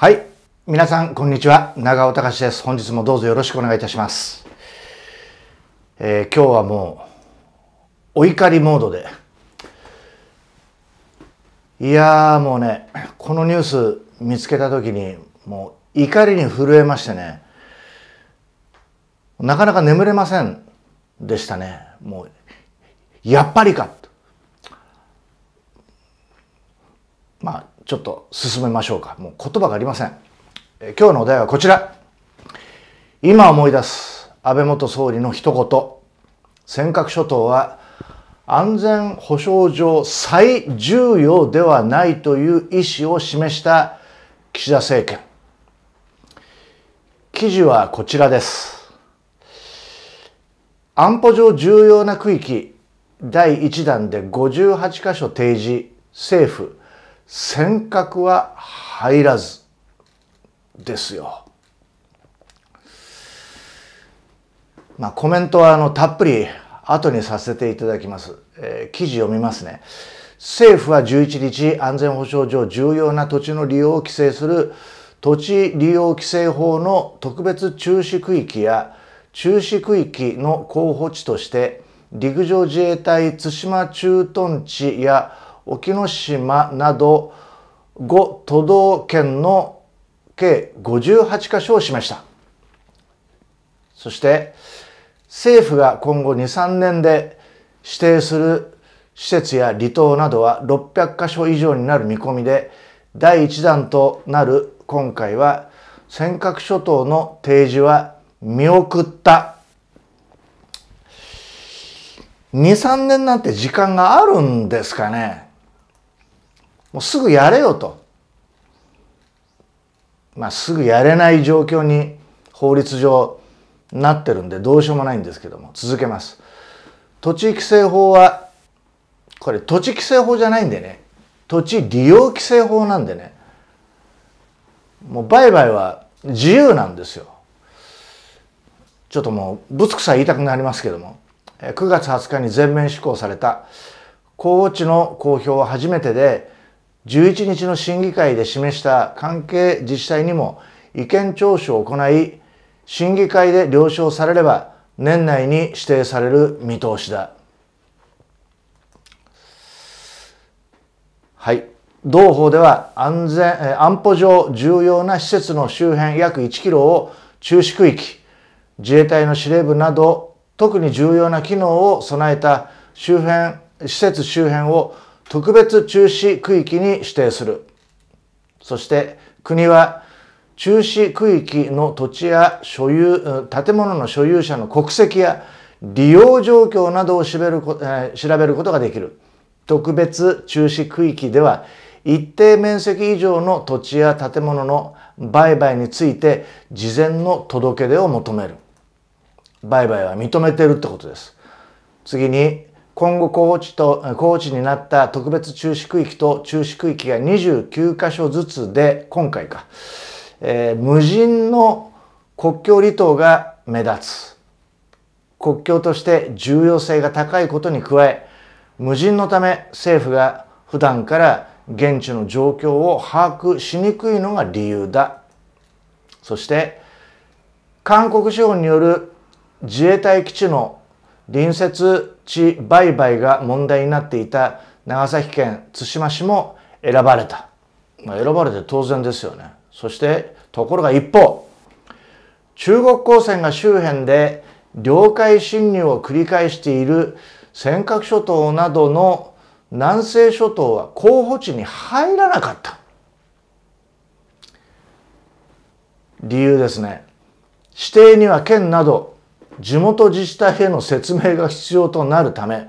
はい。皆さん、こんにちは。長尾隆です。本日もどうぞよろしくお願いいたします。えー、今日はもう、お怒りモードで。いやーもうね、このニュース見つけた時に、もう怒りに震えましてね、なかなか眠れませんでしたね。もう、やっぱりか。まあ、ちょっと進めましょうか。もう言葉がありません。え今日のお題はこちら。今思い出す安倍元総理の一言。尖閣諸島は安全保障上最重要ではないという意思を示した岸田政権。記事はこちらです。安保上重要な区域第1弾で58箇所提示、政府、尖閣は入らずですよ。まあ、コメントはあのたっぷり後にさせていただきます。えー、記事読みますね。政府は11日安全保障上重要な土地の利用を規制する土地利用規制法の特別中止区域や中止区域の候補地として陸上自衛隊対馬駐屯地や沖ノ島など5都道県の計58か所を示した。そして政府が今後2、3年で指定する施設や離島などは600箇所以上になる見込みで第1弾となる今回は尖閣諸島の提示は見送った23年なんて時間があるんですかねもうすぐやれよと。まあ、すぐやれない状況に法律上なってるんでどうしようもないんですけども続けます。土地規制法はこれ土地規制法じゃないんでね土地利用規制法なんでねもう売買は自由なんですよ。ちょっともうぶつくさ言いたくなりますけども9月20日に全面施行された高地の公表は初めてで11日の審議会で示した関係自治体にも意見聴取を行い、審議会で了承されれば年内に指定される見通しだ。はい。同法では安全、安保上重要な施設の周辺約1キロを中止区域、自衛隊の司令部など特に重要な機能を備えた周辺、施設周辺を特別中止区域に指定する。そして国は中止区域の土地や所有、建物の所有者の国籍や利用状況などを調べることができる。特別中止区域では一定面積以上の土地や建物の売買について事前の届け出を求める。売買は認めているってことです。次に今後高地と高地になった特別中止区域と中止区域が29箇所ずつで今回か、えー、無人の国境離島が目立つ国境として重要性が高いことに加え無人のため政府が普段から現地の状況を把握しにくいのが理由だそして韓国資本による自衛隊基地の隣接地売買が問題になっていた長崎県対馬市も選ばれた、まあ、選ばれて当然ですよねそしてところが一方中国高専が周辺で領海侵入を繰り返している尖閣諸島などの南西諸島は候補地に入らなかった理由ですね指定には県など地元自治体への説明が必要となるため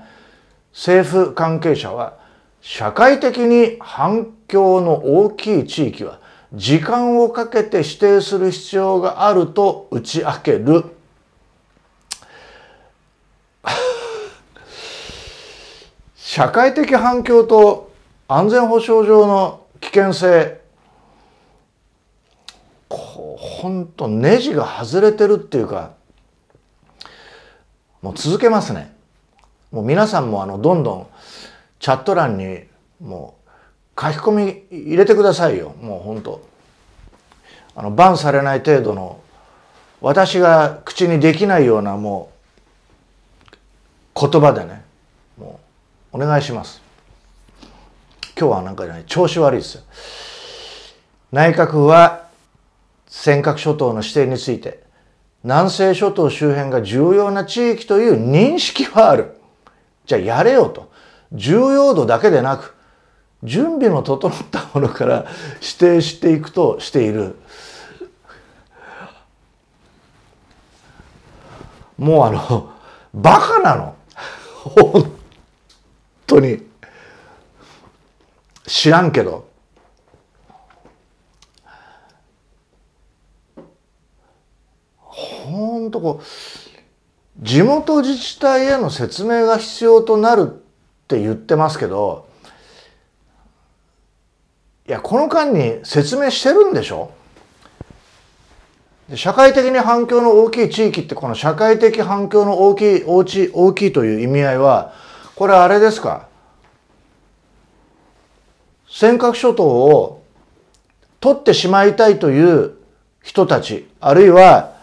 政府関係者は社会的に反響の大きい地域は時間をかけて指定する必要があると打ち明ける社会的反響と安全保障上の危険性こうほんとネジが外れてるっていうかもう続けますね。もう皆さんもあの、どんどんチャット欄にもう書き込み入れてくださいよ。もう本当あの、バンされない程度の、私が口にできないようなもう、言葉でね、もう、お願いします。今日はなんかね、調子悪いですよ。内閣府は尖閣諸島の指定について南西諸島周辺が重要な地域という認識はある。じゃあやれよと。重要度だけでなく、準備の整ったものから指定していくとしている。もうあの、バカなの。本当に。知らんけど。んとこう地元自治体への説明が必要となるって言ってますけどいやこの間に説明してるんでしょ社会的に反響の大きい地域ってこの社会的反響の大きい大き大きいという意味合いはこれあれですか尖閣諸島を取ってしまいたいという人たちあるいは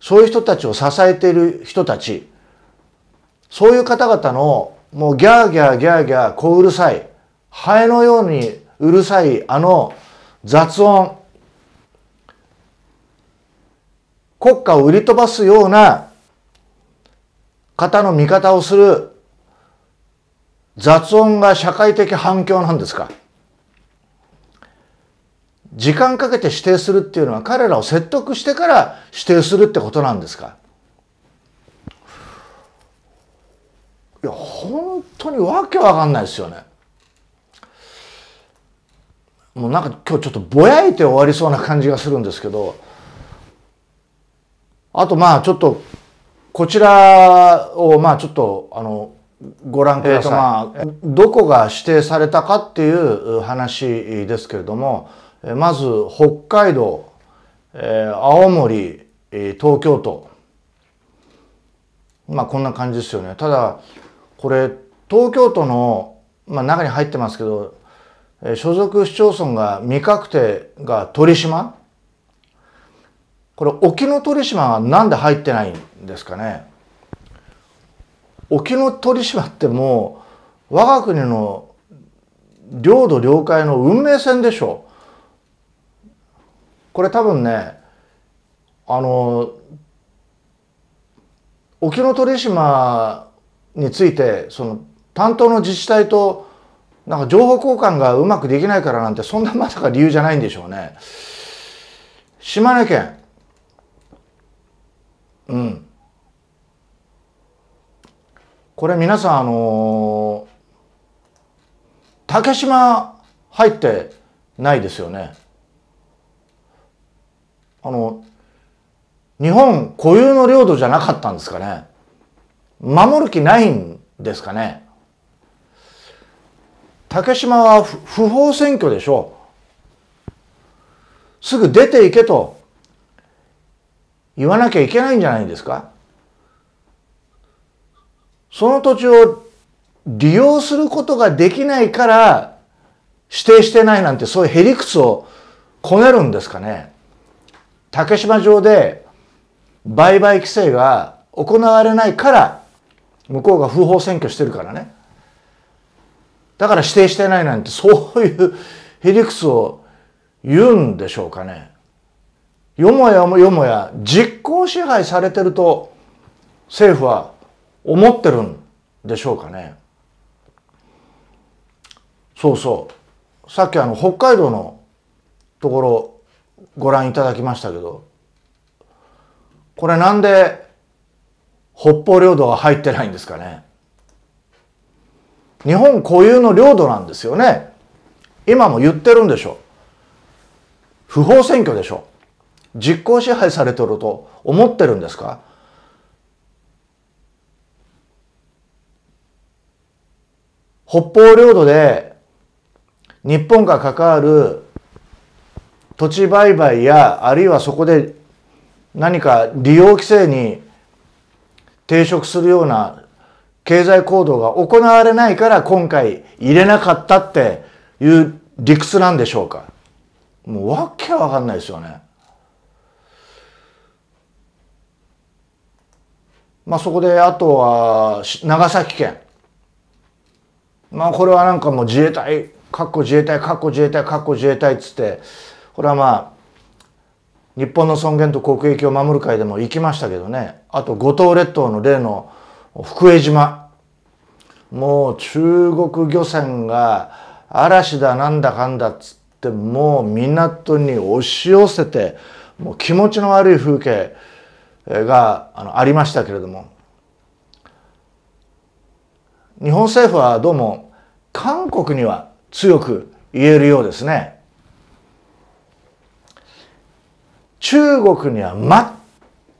そういう人たちを支えている人たち、そういう方々の、もうギャーギャーギャーギャー、こううるさい、ハエのようにうるさい、あの雑音、国家を売り飛ばすような方の味方をする雑音が社会的反響なんですか時間かけて指定するっていうのは彼らを説得してから指定するってことなんですかいや本当にわけわかんないですよね。もうなんか今日ちょっとぼやいて終わりそうな感じがするんですけどあとまあちょっとこちらをまあちょっとあのご覧ください、えー、まあ、どこが指定されたかっていう話ですけれども。まず北海道、えー、青森、えー、東京都まあこんな感じですよねただこれ東京都の、まあ、中に入ってますけど、えー、所属市町村が未確定が鳥島これ沖ノ鳥島はなんで入ってないんですかね沖ノ鳥島ってもう我が国の領土領海の運命線でしょこれ多分ねあの沖ノ鳥島についてその担当の自治体となんか情報交換がうまくできないからなんてそんなまさか理由じゃないんでしょうね。島根県うんこれ皆さんあのー、竹島入ってないですよね。あの、日本固有の領土じゃなかったんですかね守る気ないんですかね竹島は不法占拠でしょうすぐ出ていけと言わなきゃいけないんじゃないんですかその土地を利用することができないから指定してないなんてそういうへりくつをこねるんですかね竹島上で売買規制が行われないから向こうが不法占拠してるからねだから指定してないなんてそういうへ理屈を言うんでしょうかねよもやもよもや実効支配されてると政府は思ってるんでしょうかねそうそうさっきあの北海道のところご覧いただきましたけどこれなんで北方領土は入ってないんですかね日本固有の領土なんですよね今も言ってるんでしょ不法占拠でしょ実効支配されてると思ってるんですか北方領土で日本が関わる土地売買やあるいはそこで何か利用規制に抵触するような経済行動が行われないから今回入れなかったっていう理屈なんでしょうかもうわけわかんないですよね。まあそこであとは長崎県。まあこれはなんかもう自衛隊、かっこ自衛隊、かっこ自衛隊、かっこ自衛隊っつってこれはまあ日本の尊厳と国益を守る会でも行きましたけどねあと五島列島の例の福江島もう中国漁船が嵐だなんだかんだっつってもう港に押し寄せてもう気持ちの悪い風景があのありましたけれども日本政府はどうも韓国には強く言えるようですね。中国には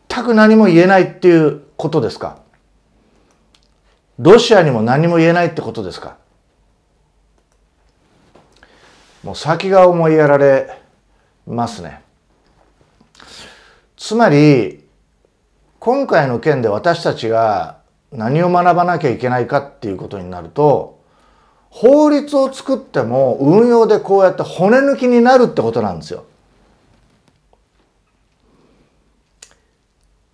全く何も言えないっていうことですかロシアにも何も言えないってことですかもう先が思いやられますね。つまり今回の件で私たちが何を学ばなきゃいけないかっていうことになると法律を作っても運用でこうやって骨抜きになるってことなんですよ。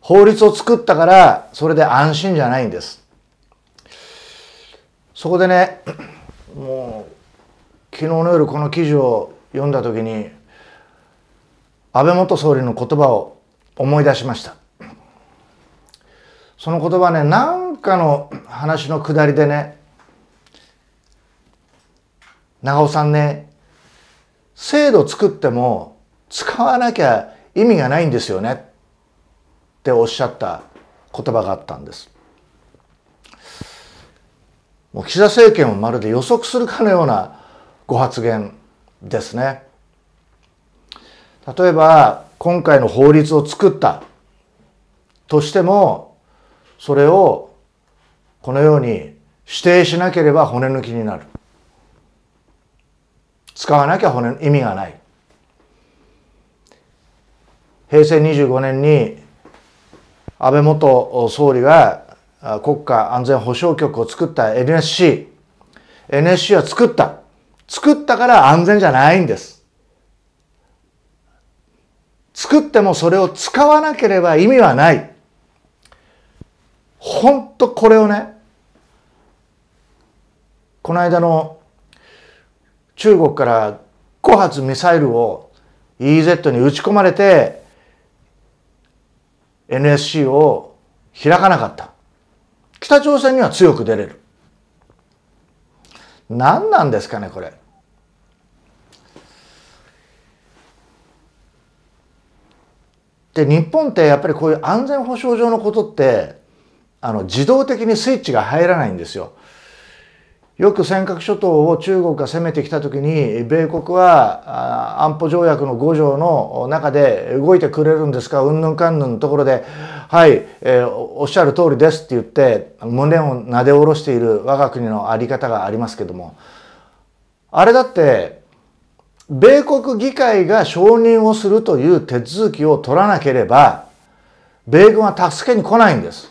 法律を作ったからそれで安心じゃないんですそこでねもう昨日の夜この記事を読んだ時に安倍元総理の言葉を思い出しましたその言葉ね何かの話の下りでね長尾さんね制度作っても使わなきゃ意味がないんですよねっておっしゃった言葉があったんです。もう岸田政権をまるで予測するかのようなご発言ですね。例えば今回の法律を作ったとしてもそれをこのように指定しなければ骨抜きになる使わなきゃ骨意味がない平成25年に安倍元総理が国家安全保障局を作った NSC。NSC は作った。作ったから安全じゃないんです。作ってもそれを使わなければ意味はない。ほんとこれをね、この間の中国から5発ミサイルを EZ に撃ち込まれて NSC を開かなかった。北朝鮮には強く出れる。何なんですかね、これ。で、日本ってやっぱりこういう安全保障上のことって、あの、自動的にスイッチが入らないんですよ。よく尖閣諸島を中国が攻めてきた時に米国は安保条約の5条の中で動いてくれるんですかうんぬんかんぬんのところで「はい、えー、おっしゃる通りです」って言って胸をなで下ろしている我が国の在り方がありますけどもあれだって米国議会が承認をするという手続きを取らなければ米軍は助けに来ないんです。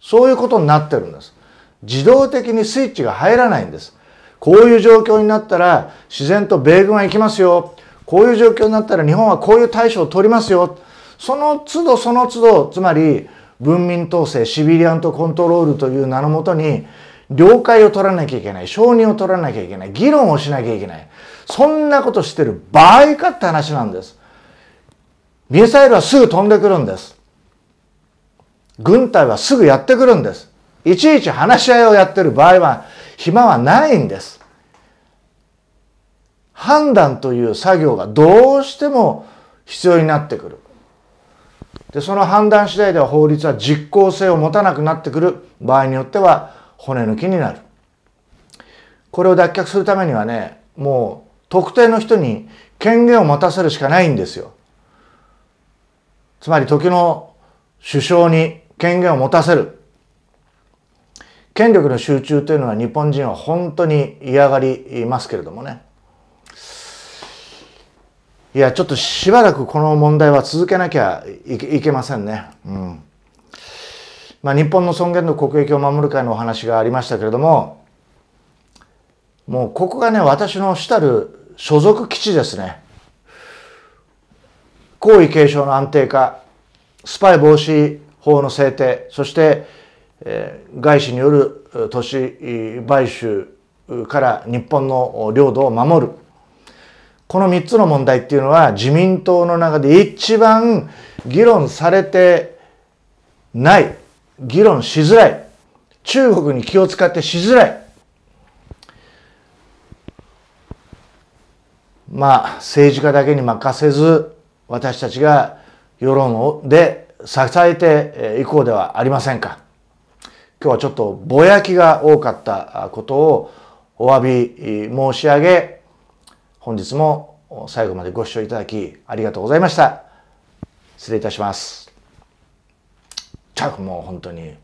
そういうことになってるんです。自動的にスイッチが入らないんです。こういう状況になったら自然と米軍は行きますよ。こういう状況になったら日本はこういう対処を取りますよ。その都度その都度、つまり文民統制、シビリアントコントロールという名のもとに了解を取らなきゃいけない、承認を取らなきゃいけない、議論をしなきゃいけない。そんなことしてる場合かって話なんです。ミサイルはすぐ飛んでくるんです。軍隊はすぐやってくるんです。いちいち話し合いをやってる場合は暇はないんです。判断という作業がどうしても必要になってくる。で、その判断次第では法律は実効性を持たなくなってくる場合によっては骨抜きになる。これを脱却するためにはね、もう特定の人に権限を持たせるしかないんですよ。つまり時の首相に権限を持たせる。権力の集中というのは日本人は本当に嫌がりますけれどもねいやちょっとしばらくこの問題は続けなきゃいけませんね。うんまあ、日本の尊厳と国益を守る会のお話がありましたけれどももうここがね私の主たる所属基地ですね。皇位継承の安定化スパイ防止法の制定そして外資による都市買収から日本の領土を守るこの3つの問題っていうのは自民党の中で一番議論されてない議論しづらい中国に気を使ってしづらいまあ政治家だけに任せず私たちが世論で支えていこうではありませんか。今日はちょっとぼやきが多かったことをお詫び申し上げ、本日も最後までご視聴いただきありがとうございました。失礼いたします。ちゃくもう本当に。